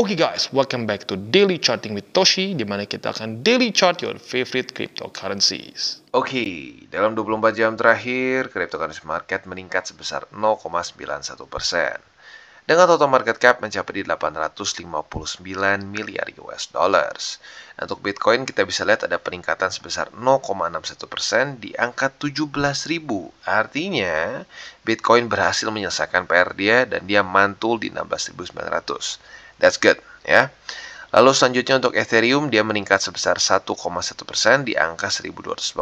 Oke okay guys, welcome back to Daily Charting with Toshi, di mana kita akan daily chart your favorite cryptocurrencies. Oke, okay, dalam 24 jam terakhir, cryptocurrency market meningkat sebesar 0,91 dengan total market cap mencapai di 859 miliar US dollars. Untuk Bitcoin kita bisa lihat ada peningkatan sebesar 0,61 di angka 17.000. Artinya, Bitcoin berhasil menyelesaikan PR dia dan dia mantul di 16.900. That's good, ya. Lalu selanjutnya untuk Ethereum dia meningkat sebesar 1,1% di angka 1297.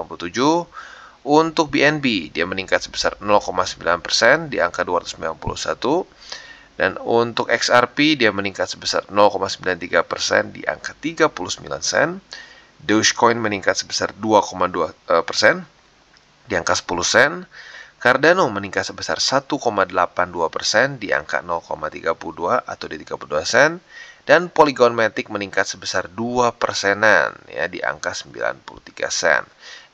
Untuk BNB dia meningkat sebesar 0,9% di angka 291. Dan untuk XRP dia meningkat sebesar 0,93% di angka 39 sen. Dogecoin meningkat sebesar 2,2% eh, di angka 10 sen Cardano meningkat sebesar 1,82 persen di angka 0,32 atau di 32 sen, dan Polygon Matic meningkat sebesar 2 persenan ya di angka 93 sen.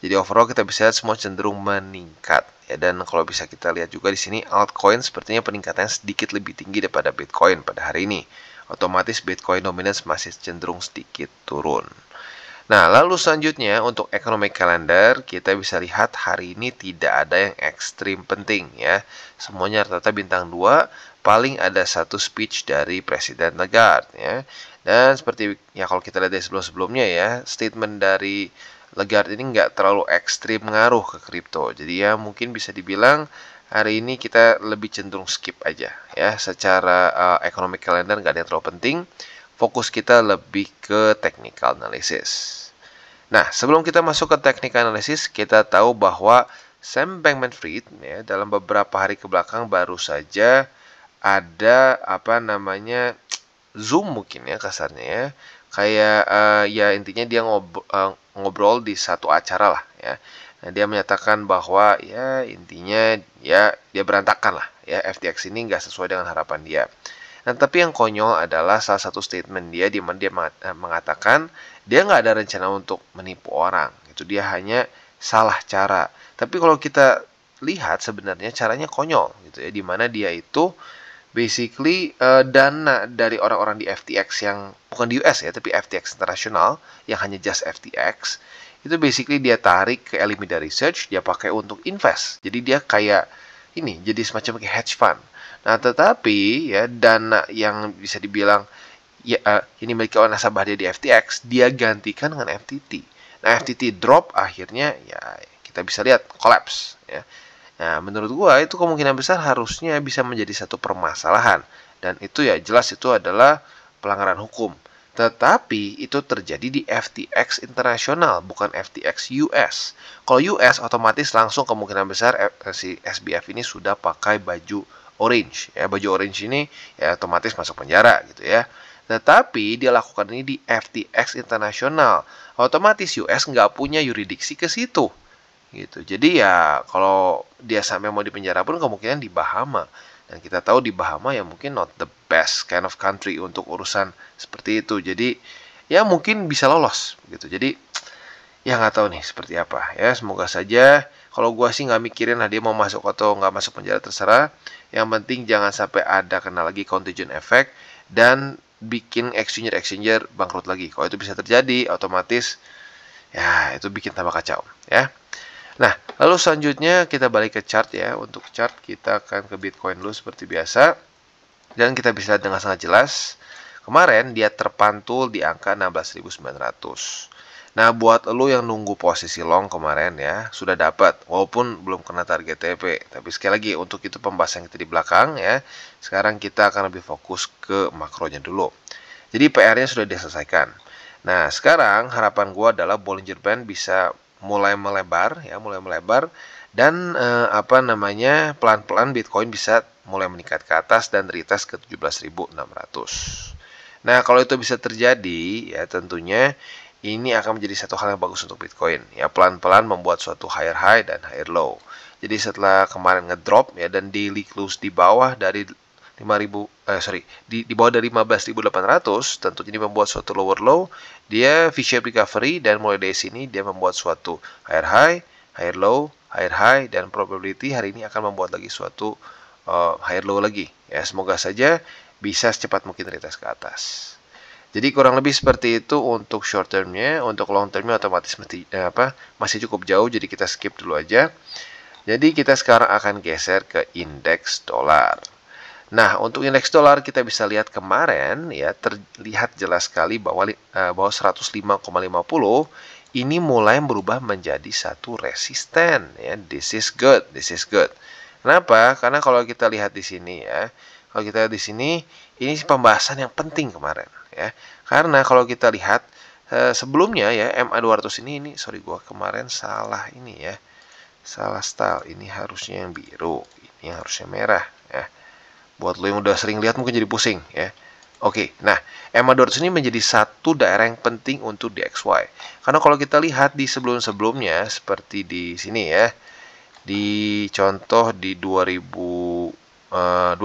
Jadi overall kita bisa lihat semua cenderung meningkat ya dan kalau bisa kita lihat juga di sini altcoin sepertinya peningkatannya sedikit lebih tinggi daripada Bitcoin pada hari ini. Otomatis Bitcoin dominance masih cenderung sedikit turun. Nah, lalu selanjutnya untuk economic calendar kita bisa lihat hari ini tidak ada yang ekstrim penting ya. Semuanya rata-rata bintang 2, paling ada satu speech dari Presiden Lagarde ya. Dan seperti ya kalau kita lihat dari sebelum-sebelumnya ya, statement dari Lagarde ini nggak terlalu ekstrim ngaruh ke kripto. Jadi ya mungkin bisa dibilang hari ini kita lebih cenderung skip aja ya. Secara uh, economic calendar nggak ada yang terlalu penting fokus kita lebih ke technical analysis. Nah, sebelum kita masuk ke teknik analisis, kita tahu bahwa Sam Bankman-Fried ya, dalam beberapa hari ke belakang baru saja ada apa namanya Zoom mungkin ya kasarnya ya. Kayak uh, ya intinya dia ngobrol, uh, eh, ngobrol di satu acara lah ya. Nah, dia menyatakan bahwa ya intinya ya dia berantakan lah ya FTX ini nggak sesuai dengan harapan dia. Nah, tapi yang konyol adalah salah satu statement dia di mana dia eh, mengatakan dia nggak ada rencana untuk menipu orang. Itu dia hanya salah cara. Tapi kalau kita lihat sebenarnya caranya konyol gitu ya, di mana dia itu basically uh, dana dari orang-orang di FTX yang bukan di US ya, tapi FTX internasional yang hanya just FTX itu basically dia tarik ke Alameda Research, dia pakai untuk invest. Jadi dia kayak ini jadi semacam kayak hedge fund. Nah, tetapi ya dana yang bisa dibilang ya uh, ini milik oleh nasabah dia di FTX, dia gantikan dengan FTT. Nah, FTT drop akhirnya ya kita bisa lihat collapse ya. Nah, menurut gua itu kemungkinan besar harusnya bisa menjadi satu permasalahan dan itu ya jelas itu adalah pelanggaran hukum tetapi itu terjadi di FTX internasional, bukan FTX US. Kalau US otomatis langsung kemungkinan besar eh, si SBF ini sudah pakai baju orange. Ya, baju orange ini ya otomatis masuk penjara gitu ya. Tetapi dia lakukan ini di FTX internasional. Otomatis US nggak punya yuridiksi ke situ. Gitu. Jadi ya kalau dia sampai mau dipenjara pun kemungkinan di Bahama. Dan kita tahu di Bahama ya mungkin not the best kind of country untuk urusan seperti itu. Jadi ya mungkin bisa lolos gitu. Jadi ya nggak tahu nih seperti apa ya semoga saja kalau gua sih nggak mikirin lah dia mau masuk atau nggak masuk penjara terserah yang penting jangan sampai ada kena lagi contagion effect dan bikin exchanger exchanger bangkrut lagi kalau itu bisa terjadi otomatis ya itu bikin tambah kacau ya nah lalu selanjutnya kita balik ke chart ya untuk chart kita akan ke bitcoin dulu seperti biasa dan kita bisa lihat dengan sangat jelas, kemarin dia terpantul di angka 16.900. Nah, buat lo yang nunggu posisi long kemarin ya, sudah dapat walaupun belum kena target TP. Tapi sekali lagi untuk itu pembahasan kita di belakang ya. Sekarang kita akan lebih fokus ke makronya dulu. Jadi PR-nya sudah diselesaikan. Nah, sekarang harapan gua adalah Bollinger Band bisa mulai melebar ya, mulai melebar dan eh, apa namanya? pelan-pelan Bitcoin bisa mulai meningkat ke atas dan retest ke 17.600. Nah, kalau itu bisa terjadi, ya tentunya ini akan menjadi satu hal yang bagus untuk Bitcoin. Ya, pelan-pelan membuat suatu higher high dan higher low. Jadi setelah kemarin ngedrop ya dan daily close di bawah dari 5000 eh sorry, di, di bawah dari 15.800 tentu ini membuat suatu lower low, dia V-shape recovery dan mulai dari sini dia membuat suatu higher high, higher low, higher high dan probability hari ini akan membuat lagi suatu uh, oh, higher low lagi ya semoga saja bisa secepat mungkin retest ke atas jadi kurang lebih seperti itu untuk short termnya untuk long termnya otomatis mesti, eh, apa masih cukup jauh jadi kita skip dulu aja jadi kita sekarang akan geser ke indeks dolar Nah, untuk indeks dolar kita bisa lihat kemarin ya terlihat jelas sekali bahwa eh, bahwa 105,50 ini mulai berubah menjadi satu resisten ya. This is good, this is good. Kenapa? Karena kalau kita lihat di sini ya, kalau kita lihat di sini ini pembahasan yang penting kemarin ya. Karena kalau kita lihat eh, sebelumnya ya MA200 ini ini sorry gua kemarin salah ini ya. Salah style. Ini harusnya yang biru, ini yang harusnya merah ya. Buat lo yang udah sering lihat mungkin jadi pusing ya. Oke, nah MA200 ini menjadi satu daerah yang penting untuk di XY. Karena kalau kita lihat di sebelum-sebelumnya seperti di sini ya, di contoh di 2021 eh,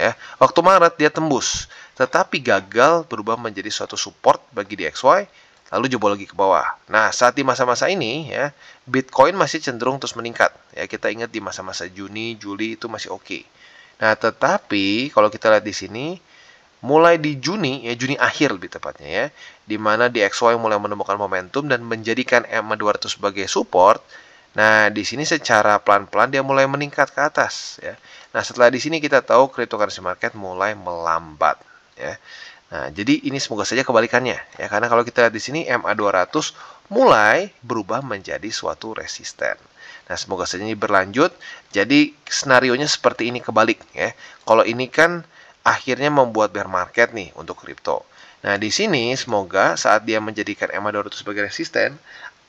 ya. Waktu Maret dia tembus, tetapi gagal berubah menjadi suatu support bagi DXY lalu jebol lagi ke bawah. Nah, saat di masa-masa ini ya, Bitcoin masih cenderung terus meningkat. Ya, kita ingat di masa-masa Juni, Juli itu masih oke. Okay. Nah, tetapi kalau kita lihat di sini mulai di Juni ya Juni akhir lebih tepatnya ya, di mana di XY mulai menemukan momentum dan menjadikan m 200 sebagai support, Nah, di sini secara pelan-pelan dia mulai meningkat ke atas ya. Nah, setelah di sini kita tahu cryptocurrency market mulai melambat ya. Nah, jadi ini semoga saja kebalikannya ya karena kalau kita lihat di sini MA200 mulai berubah menjadi suatu resisten. Nah, semoga saja ini berlanjut. Jadi skenario seperti ini kebalik ya. Kalau ini kan akhirnya membuat bear market nih untuk kripto. Nah, di sini semoga saat dia menjadikan MA200 sebagai resisten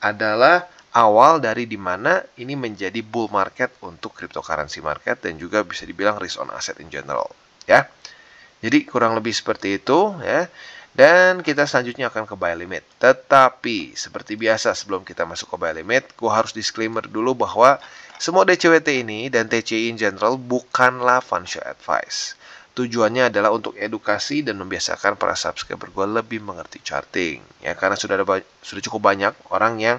adalah awal dari dimana ini menjadi bull market untuk cryptocurrency market dan juga bisa dibilang risk on asset in general ya jadi kurang lebih seperti itu ya dan kita selanjutnya akan ke buy limit tetapi seperti biasa sebelum kita masuk ke buy limit gua harus disclaimer dulu bahwa semua DCWT ini dan TCI in general bukanlah financial advice Tujuannya adalah untuk edukasi dan membiasakan para subscriber gue lebih mengerti charting, ya karena sudah ada sudah cukup banyak orang yang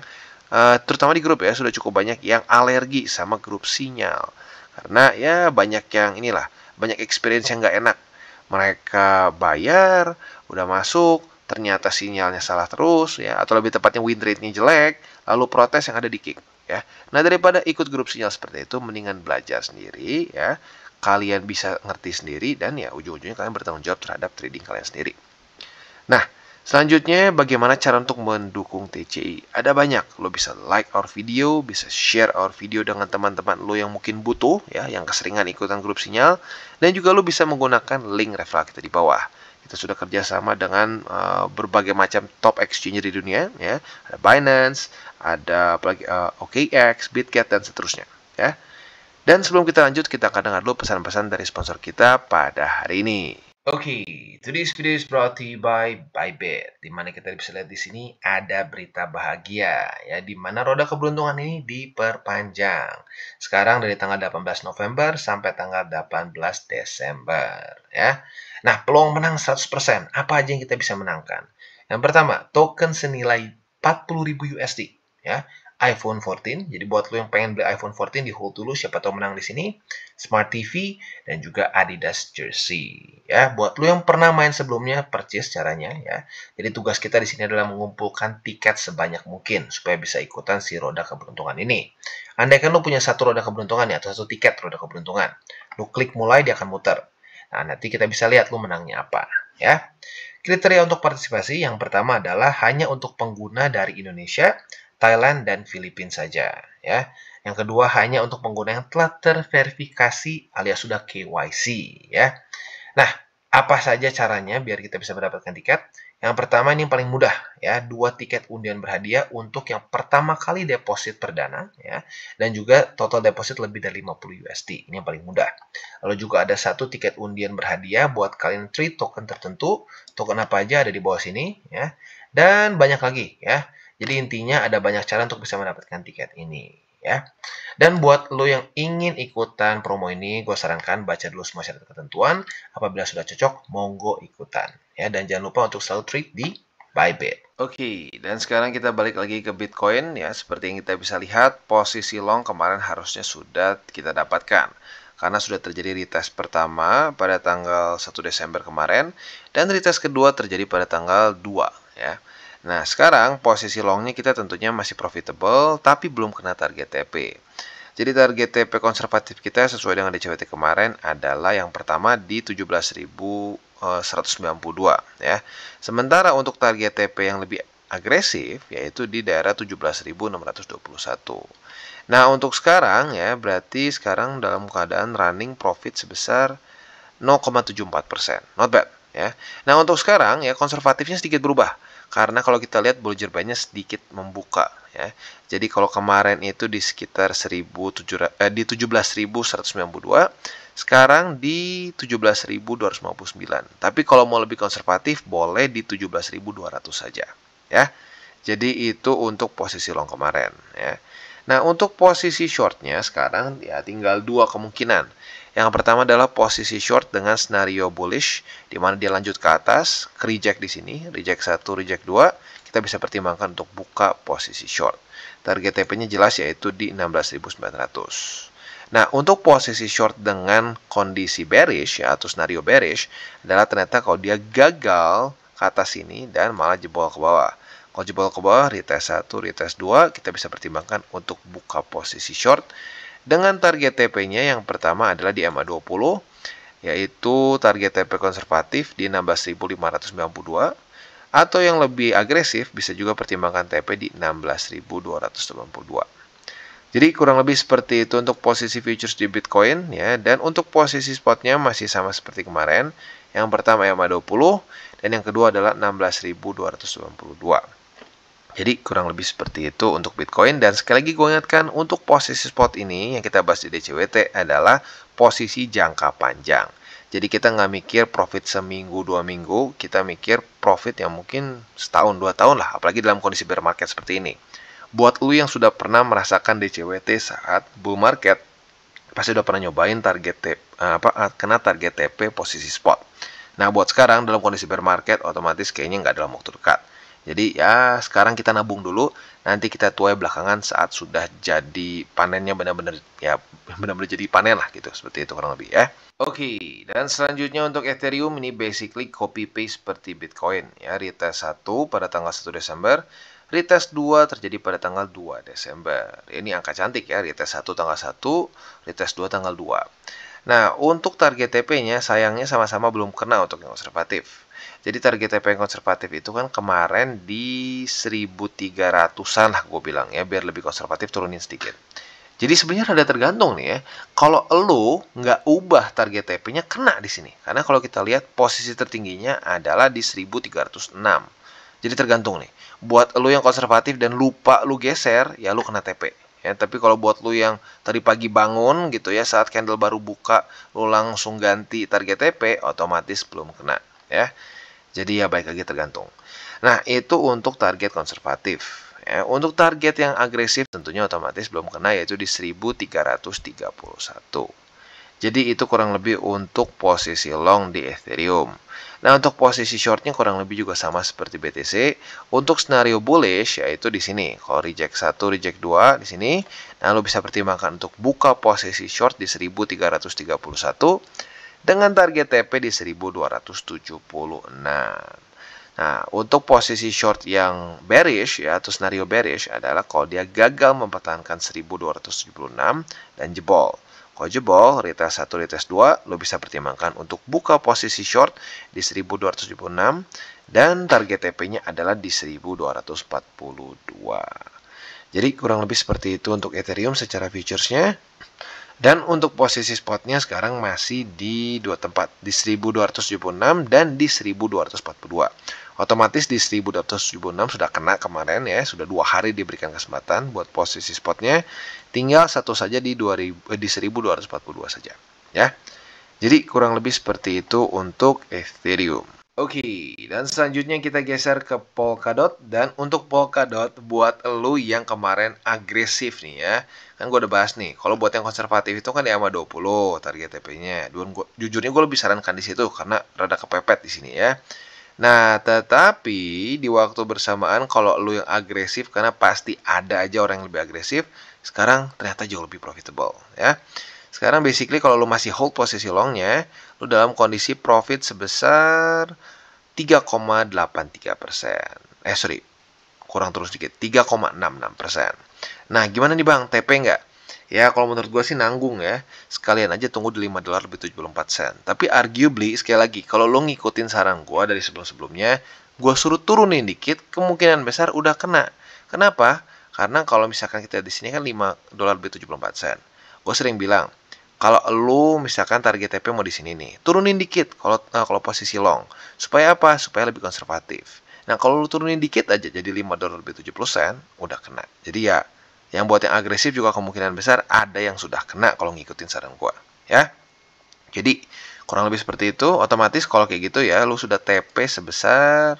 Eh, terutama di grup ya sudah cukup banyak yang alergi sama grup sinyal karena ya banyak yang inilah banyak experience yang nggak enak mereka bayar udah masuk ternyata sinyalnya salah terus ya atau lebih tepatnya win rate-nya jelek lalu protes yang ada di kick ya nah daripada ikut grup sinyal seperti itu mendingan belajar sendiri ya kalian bisa ngerti sendiri dan ya ujung-ujungnya kalian bertanggung jawab terhadap trading kalian sendiri nah Selanjutnya, bagaimana cara untuk mendukung TCI? Ada banyak, lo bisa like our video, bisa share our video dengan teman-teman lo yang mungkin butuh, ya, yang keseringan ikutan grup sinyal, dan juga lo bisa menggunakan link referral kita di bawah. Kita sudah kerjasama dengan uh, berbagai macam top exchange di dunia, ya, ada Binance, ada apalagi, uh, eh, OKX, Bitget, dan seterusnya, ya. Dan sebelum kita lanjut, kita akan dengar dulu pesan-pesan dari sponsor kita pada hari ini. Oke, okay, today's video is brought to you by Bybit. di mana kita bisa lihat di sini ada berita bahagia, ya, di mana roda keberuntungan ini diperpanjang. Sekarang dari tanggal 18 November sampai tanggal 18 Desember, ya. Nah, peluang menang 100%, apa aja yang kita bisa menangkan? Yang pertama, token senilai 40.000 USD, ya iPhone 14. Jadi buat lo yang pengen beli iPhone 14 di hold dulu siapa tahu menang di sini Smart TV dan juga Adidas jersey. Ya, buat lo yang pernah main sebelumnya purchase caranya ya. Jadi tugas kita di sini adalah mengumpulkan tiket sebanyak mungkin supaya bisa ikutan si roda keberuntungan ini. Andai kan lo punya satu roda keberuntungan ya atau satu tiket roda keberuntungan, lo klik mulai dia akan muter. Nah, nanti kita bisa lihat lo menangnya apa ya. Kriteria untuk partisipasi yang pertama adalah hanya untuk pengguna dari Indonesia Thailand dan Filipina saja ya. Yang kedua hanya untuk pengguna yang telah terverifikasi alias sudah KYC ya. Nah, apa saja caranya biar kita bisa mendapatkan tiket? Yang pertama ini yang paling mudah ya, dua tiket undian berhadiah untuk yang pertama kali deposit perdana ya dan juga total deposit lebih dari 50 USD. Ini yang paling mudah. Lalu juga ada satu tiket undian berhadiah buat kalian trade token tertentu. Token apa aja ada di bawah sini ya. Dan banyak lagi ya. Jadi intinya ada banyak cara untuk bisa mendapatkan tiket ini ya. Dan buat lo yang ingin ikutan promo ini, gue sarankan baca dulu semua syarat ketentuan. Apabila sudah cocok, monggo ikutan. Ya, dan jangan lupa untuk selalu trade di Bybit. Oke, okay, dan sekarang kita balik lagi ke Bitcoin ya. Seperti yang kita bisa lihat, posisi long kemarin harusnya sudah kita dapatkan karena sudah terjadi retest pertama pada tanggal 1 Desember kemarin dan retest kedua terjadi pada tanggal 2 ya. Nah, sekarang posisi longnya kita tentunya masih profitable, tapi belum kena target TP. Jadi target TP konservatif kita sesuai dengan DCWT kemarin adalah yang pertama di 17.192 eh, ya. Sementara untuk target TP yang lebih agresif yaitu di daerah 17.621. Nah, untuk sekarang ya berarti sekarang dalam keadaan running profit sebesar 0,74%. Not bad ya. Nah, untuk sekarang ya konservatifnya sedikit berubah karena kalau kita lihat Bollinger Bandnya sedikit membuka ya. Jadi kalau kemarin itu di sekitar 1700 eh, di 17.192, sekarang di 17.259. Tapi kalau mau lebih konservatif boleh di 17.200 saja ya. Jadi itu untuk posisi long kemarin ya. Nah, untuk posisi shortnya sekarang ya tinggal dua kemungkinan yang pertama adalah posisi short dengan skenario bullish, di mana dia lanjut ke atas, reject di sini, reject 1, reject 2, kita bisa pertimbangkan untuk buka posisi short. Target TP-nya jelas yaitu di 16.900. Nah, untuk posisi short dengan kondisi bearish ya, atau skenario bearish adalah ternyata kalau dia gagal ke atas sini dan malah jebol ke bawah. Kalau jebol ke bawah, retest 1, retest 2, kita bisa pertimbangkan untuk buka posisi short dengan target TP-nya yang pertama adalah di ma 20 yaitu target TP konservatif di 16.592 atau yang lebih agresif bisa juga pertimbangkan TP di 16.282. Jadi kurang lebih seperti itu untuk posisi futures di Bitcoin ya dan untuk posisi spotnya masih sama seperti kemarin. Yang pertama ma 20 dan yang kedua adalah 16.292. Jadi kurang lebih seperti itu untuk Bitcoin dan sekali lagi gue ingatkan untuk posisi spot ini yang kita bahas di DCWT adalah posisi jangka panjang. Jadi kita nggak mikir profit seminggu dua minggu, kita mikir profit yang mungkin setahun dua tahun lah, apalagi dalam kondisi bear market seperti ini. Buat lu yang sudah pernah merasakan DCWT saat bull market, pasti udah pernah nyobain target TP, eh, apa eh, kena target TP posisi spot. Nah buat sekarang dalam kondisi bear market, otomatis kayaknya nggak dalam waktu dekat. Jadi ya sekarang kita nabung dulu, nanti kita tuai belakangan saat sudah jadi panennya benar-benar ya benar-benar jadi panen lah gitu, seperti itu kurang lebih ya. Oke, okay, dan selanjutnya untuk Ethereum ini basically copy paste seperti Bitcoin ya, retest 1 pada tanggal 1 Desember, retest 2 terjadi pada tanggal 2 Desember. Ini angka cantik ya, retest 1 tanggal 1, retest 2 tanggal 2. Nah, untuk target TP-nya sayangnya sama-sama belum kena untuk yang konservatif. Jadi target TP yang konservatif itu kan kemarin di 1300-an lah gue bilang ya, biar lebih konservatif turunin sedikit. Jadi sebenarnya ada tergantung nih ya. Kalau lo nggak ubah target TP-nya kena di sini. Karena kalau kita lihat posisi tertingginya adalah di 1306. Jadi tergantung nih. Buat lo yang konservatif dan lupa lo geser, ya lo kena TP. Ya, tapi kalau buat lo yang tadi pagi bangun gitu ya saat candle baru buka lo langsung ganti target TP otomatis belum kena ya. Jadi ya baik lagi tergantung. Nah, itu untuk target konservatif. Ya, untuk target yang agresif tentunya otomatis belum kena yaitu di 1331. Jadi itu kurang lebih untuk posisi long di Ethereum. Nah untuk posisi shortnya kurang lebih juga sama seperti BTC. Untuk skenario bullish yaitu di sini. Kalau reject 1, reject 2 di sini. Nah lo bisa pertimbangkan untuk buka posisi short di 1331 dengan target TP di 1276. Nah, untuk posisi short yang bearish ya atau scenario bearish adalah kalau dia gagal mempertahankan 1276 dan jebol. Kalau jebol, retest 1, retest 2, lo bisa pertimbangkan untuk buka posisi short di 1276 dan target TP-nya adalah di 1242. Jadi kurang lebih seperti itu untuk Ethereum secara futures-nya. Dan untuk posisi spotnya sekarang masih di dua tempat, di 1276 dan di 1242. Otomatis di 1276 sudah kena kemarin ya, sudah dua hari diberikan kesempatan buat posisi spotnya. Tinggal satu saja di 2000, eh, di 1242 saja, ya. Jadi kurang lebih seperti itu untuk Ethereum. Oke, okay, dan selanjutnya kita geser ke Polkadot dan untuk Polkadot buat lo yang kemarin agresif nih ya kan gue udah bahas nih kalau buat yang konservatif itu kan ya sama 20 target TP-nya jujurnya gue lebih sarankan di situ karena rada kepepet di sini ya Nah, tetapi di waktu bersamaan kalau lu yang agresif karena pasti ada aja orang yang lebih agresif, sekarang ternyata jauh lebih profitable ya. Sekarang basically kalau lu masih hold posisi longnya, lu dalam kondisi profit sebesar 3,83%. Eh sorry, kurang terus dikit, 3,66%. Nah, gimana nih Bang? TP nggak? Ya, kalau menurut gue sih nanggung ya. Sekalian aja tunggu di 5 dolar lebih 74 sen. Tapi arguably, sekali lagi, kalau lo ngikutin saran gue dari sebelum-sebelumnya, gue suruh turunin dikit, kemungkinan besar udah kena. Kenapa? Karena kalau misalkan kita di sini kan 5 dolar lebih 74 sen. Gue sering bilang, kalau lo misalkan target TP mau di sini nih, turunin dikit kalau nah, kalau posisi long. Supaya apa? Supaya lebih konservatif. Nah, kalau lo turunin dikit aja jadi 5 dolar lebih 70 sen, udah kena. Jadi ya yang buat yang agresif juga kemungkinan besar ada yang sudah kena kalau ngikutin saran gue. Ya. Jadi kurang lebih seperti itu. Otomatis kalau kayak gitu ya, lu sudah TP sebesar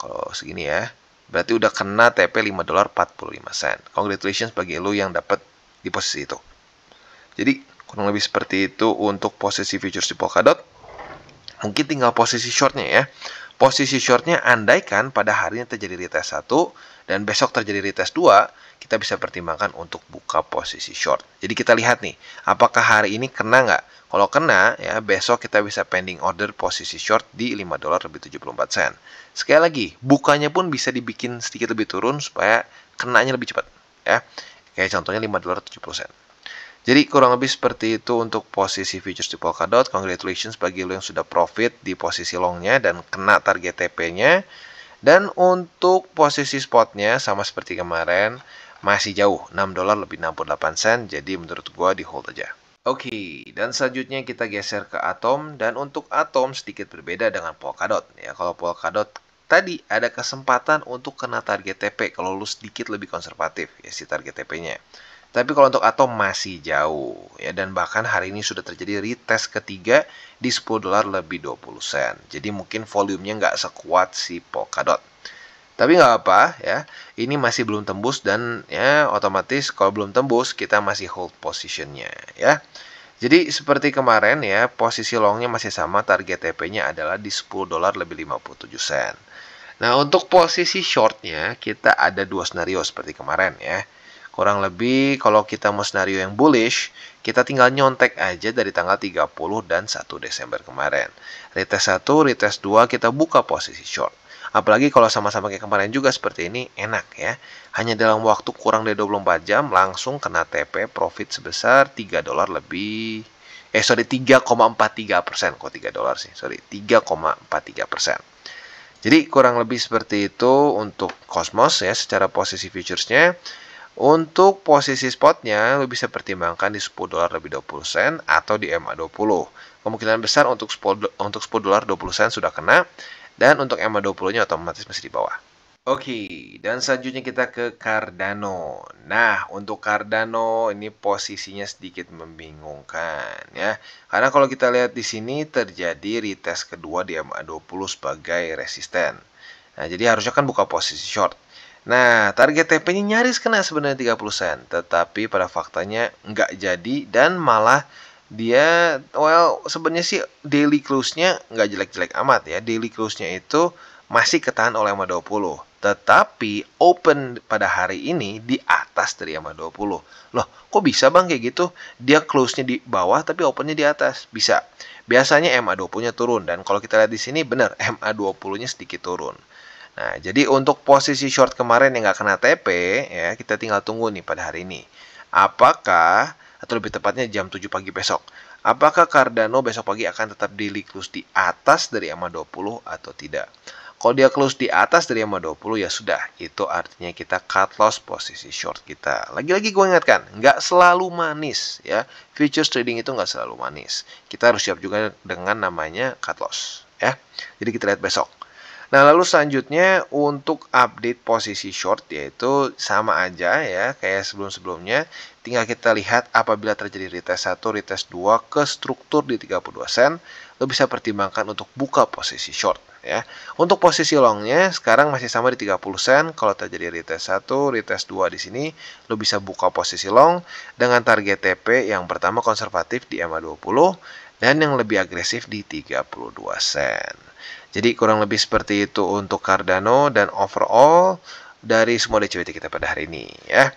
kalau segini ya. Berarti udah kena TP 5 dolar 45 sen. Congratulations bagi lu yang dapat di posisi itu. Jadi kurang lebih seperti itu untuk posisi futures di Polkadot. Mungkin tinggal posisi shortnya ya. Posisi shortnya andaikan pada hari harinya terjadi retest 1, dan besok terjadi retest 2, kita bisa pertimbangkan untuk buka posisi short. Jadi kita lihat nih, apakah hari ini kena nggak? Kalau kena, ya besok kita bisa pending order posisi short di 5 dolar lebih 74 sen. Sekali lagi, bukanya pun bisa dibikin sedikit lebih turun supaya kenanya lebih cepat. ya Kayak contohnya 5 dolar 70 sen. Jadi kurang lebih seperti itu untuk posisi futures di Polkadot. Congratulations bagi lo yang sudah profit di posisi longnya dan kena target TP-nya. Dan untuk posisi spotnya sama seperti kemarin, masih jauh, 6 dolar lebih 68 sen, jadi menurut gua di hold aja. Oke, okay, dan selanjutnya kita geser ke Atom, dan untuk Atom sedikit berbeda dengan Polkadot. Ya, kalau Polkadot tadi ada kesempatan untuk kena target TP kalau lu sedikit lebih konservatif ya si target TP-nya. Tapi kalau untuk atom masih jauh ya dan bahkan hari ini sudah terjadi retest ketiga di 10 dolar lebih 20 sen. Jadi mungkin volumenya nggak sekuat si Polkadot. Tapi nggak apa ya, ini masih belum tembus dan ya otomatis kalau belum tembus kita masih hold positionnya ya. Jadi seperti kemarin ya, posisi longnya masih sama, target TP-nya adalah di 10 dolar lebih 57 sen. Nah, untuk posisi shortnya kita ada dua senario seperti kemarin ya. Kurang lebih kalau kita mau skenario yang bullish, kita tinggal nyontek aja dari tanggal 30 dan 1 Desember kemarin. Retest 1, retest 2 kita buka posisi short. Apalagi kalau sama-sama kayak kemarin juga seperti ini, enak ya. Hanya dalam waktu kurang dari 24 jam langsung kena TP profit sebesar 3 dolar lebih eh sorry 3,43 persen kok 3 dolar sih sorry 3,43 persen jadi kurang lebih seperti itu untuk Cosmos ya secara posisi futuresnya untuk posisi spotnya, lo bisa pertimbangkan di 10 dolar lebih 20 sen atau di ma 20. Kemungkinan besar untuk 10, untuk 10 dolar 20 sen sudah kena, dan untuk ma 20-nya otomatis masih di bawah. Oke, okay, dan selanjutnya kita ke Cardano. Nah, untuk Cardano ini posisinya sedikit membingungkan ya. Karena kalau kita lihat di sini terjadi retest kedua di MA20 sebagai resisten. Nah, jadi harusnya kan buka posisi short. Nah, target TP-nya nyaris kena sebenarnya 30 sen, tetapi pada faktanya nggak jadi dan malah dia well sebenarnya sih daily close-nya nggak jelek-jelek amat ya. Daily close-nya itu masih ketahan oleh MA 20, tetapi open pada hari ini di atas dari MA 20. Loh, kok bisa Bang kayak gitu? Dia close-nya di bawah tapi open-nya di atas. Bisa. Biasanya MA 20-nya turun dan kalau kita lihat di sini benar MA 20-nya sedikit turun. Nah, jadi untuk posisi short kemarin yang nggak kena TP, ya kita tinggal tunggu nih pada hari ini. Apakah, atau lebih tepatnya jam 7 pagi besok, apakah Cardano besok pagi akan tetap daily close di atas dari EMA 20 atau tidak? Kalau dia close di atas dari EMA 20 ya sudah, itu artinya kita cut loss posisi short kita. Lagi-lagi gue ingatkan, nggak selalu manis ya. Futures trading itu nggak selalu manis. Kita harus siap juga dengan namanya cut loss ya. Jadi kita lihat besok. Nah, lalu selanjutnya untuk update posisi short yaitu sama aja ya kayak sebelum-sebelumnya. Tinggal kita lihat apabila terjadi retest 1, retest 2 ke struktur di 32 sen, lo bisa pertimbangkan untuk buka posisi short ya. Untuk posisi longnya sekarang masih sama di 30 sen. Kalau terjadi retest 1, retest 2 di sini, lo bisa buka posisi long dengan target TP yang pertama konservatif di e ma 20 dan yang lebih agresif di 32 sen. Jadi kurang lebih seperti itu untuk Cardano dan overall dari semua DCWT kita pada hari ini ya.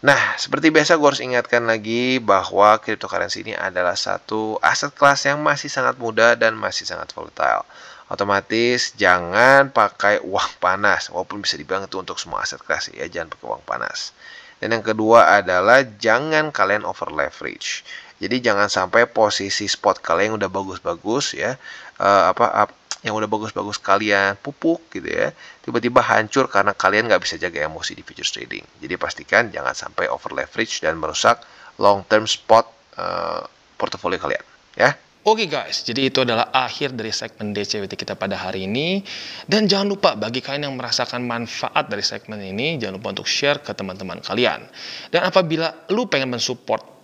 Nah, seperti biasa gue harus ingatkan lagi bahwa cryptocurrency ini adalah satu aset kelas yang masih sangat muda dan masih sangat volatile. Otomatis jangan pakai uang panas, walaupun bisa dibilang itu untuk semua aset kelas ya, jangan pakai uang panas. Dan yang kedua adalah jangan kalian over leverage. Jadi jangan sampai posisi spot kalian yang udah bagus-bagus ya uh, apa up, yang udah bagus-bagus kalian pupuk gitu ya tiba-tiba hancur karena kalian nggak bisa jaga emosi di futures trading jadi pastikan jangan sampai over leverage dan merusak long term spot uh, portofolio kalian ya Oke okay guys, jadi itu adalah akhir dari segmen DCWT kita pada hari ini. Dan jangan lupa bagi kalian yang merasakan manfaat dari segmen ini, jangan lupa untuk share ke teman-teman kalian. Dan apabila lu pengen mensupport